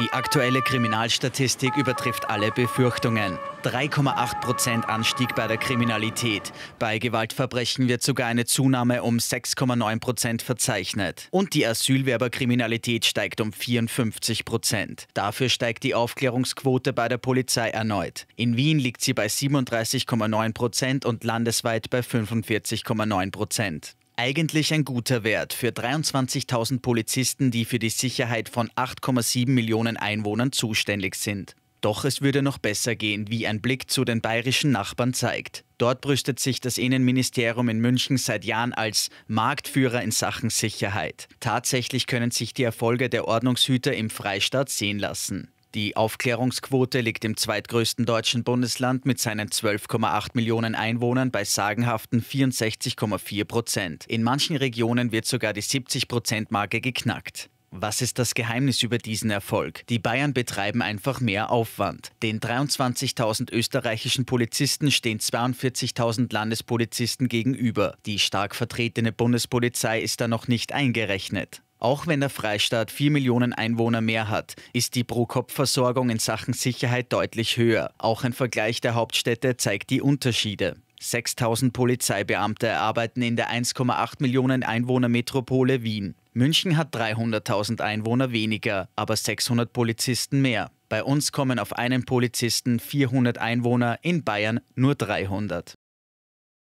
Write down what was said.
Die aktuelle Kriminalstatistik übertrifft alle Befürchtungen. 3,8 Anstieg bei der Kriminalität. Bei Gewaltverbrechen wird sogar eine Zunahme um 6,9 verzeichnet. Und die Asylwerberkriminalität steigt um 54 Dafür steigt die Aufklärungsquote bei der Polizei erneut. In Wien liegt sie bei 37,9 und landesweit bei 45,9 eigentlich ein guter Wert für 23.000 Polizisten, die für die Sicherheit von 8,7 Millionen Einwohnern zuständig sind. Doch es würde noch besser gehen, wie ein Blick zu den bayerischen Nachbarn zeigt. Dort brüstet sich das Innenministerium in München seit Jahren als Marktführer in Sachen Sicherheit. Tatsächlich können sich die Erfolge der Ordnungshüter im Freistaat sehen lassen. Die Aufklärungsquote liegt im zweitgrößten deutschen Bundesland mit seinen 12,8 Millionen Einwohnern bei sagenhaften 64,4 Prozent. In manchen Regionen wird sogar die 70-Prozent-Marke geknackt. Was ist das Geheimnis über diesen Erfolg? Die Bayern betreiben einfach mehr Aufwand. Den 23.000 österreichischen Polizisten stehen 42.000 Landespolizisten gegenüber. Die stark vertretene Bundespolizei ist da noch nicht eingerechnet. Auch wenn der Freistaat 4 Millionen Einwohner mehr hat, ist die Pro-Kopf-Versorgung in Sachen Sicherheit deutlich höher. Auch ein Vergleich der Hauptstädte zeigt die Unterschiede. 6000 Polizeibeamte arbeiten in der 1,8 Millionen Einwohner Metropole Wien. München hat 300.000 Einwohner weniger, aber 600 Polizisten mehr. Bei uns kommen auf einen Polizisten 400 Einwohner, in Bayern nur 300.